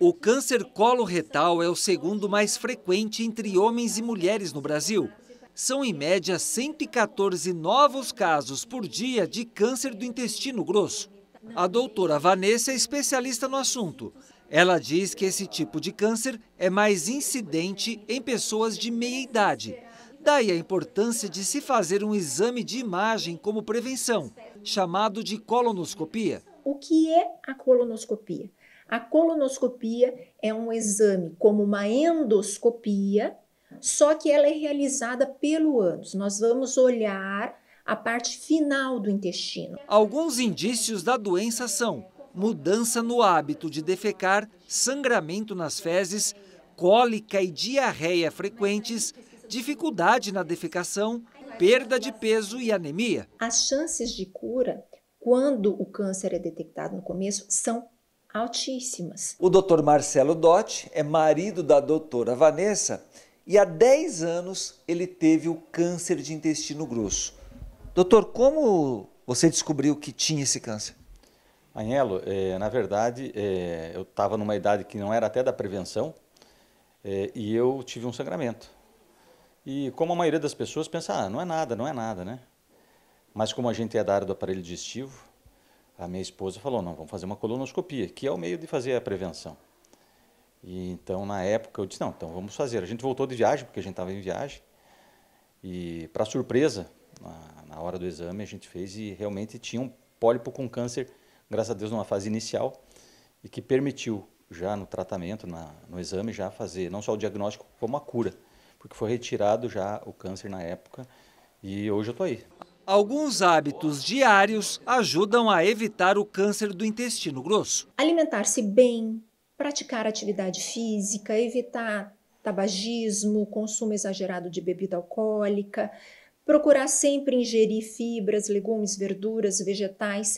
O câncer coloretal é o segundo mais frequente entre homens e mulheres no Brasil. São, em média, 114 novos casos por dia de câncer do intestino grosso. A doutora Vanessa é especialista no assunto. Ela diz que esse tipo de câncer é mais incidente em pessoas de meia idade. Daí a importância de se fazer um exame de imagem como prevenção, chamado de colonoscopia o que é a colonoscopia? A colonoscopia é um exame como uma endoscopia, só que ela é realizada pelo ânus. Nós vamos olhar a parte final do intestino. Alguns indícios da doença são mudança no hábito de defecar, sangramento nas fezes, cólica e diarreia frequentes, dificuldade na defecação, perda de peso e anemia. As chances de cura quando o câncer é detectado no começo são altíssimas. O Dr. Marcelo Dotti é marido da doutora Vanessa e há 10 anos ele teve o câncer de intestino grosso. Doutor, como você descobriu que tinha esse câncer? Anhelo, é, na verdade, é, eu estava numa idade que não era até da prevenção é, e eu tive um sangramento. E como a maioria das pessoas pensa, ah, não é nada, não é nada, né? Mas como a gente é da área do aparelho digestivo, a minha esposa falou, não, vamos fazer uma colonoscopia, que é o meio de fazer a prevenção. E então, na época, eu disse, não, então vamos fazer. A gente voltou de viagem, porque a gente estava em viagem. E, para surpresa, na, na, hora do exame, a gente fez e realmente tinha um pólipo com câncer, graças a Deus, numa fase inicial, e que permitiu, já no tratamento, na, no exame, já fazer não só o diagnóstico, como a cura, porque foi retirado já o câncer na época, e hoje eu estou aí. Alguns hábitos diários ajudam a evitar o câncer do intestino grosso. Alimentar-se bem, praticar atividade física, evitar tabagismo, consumo exagerado de bebida alcoólica, procurar sempre ingerir fibras, legumes, verduras, vegetais.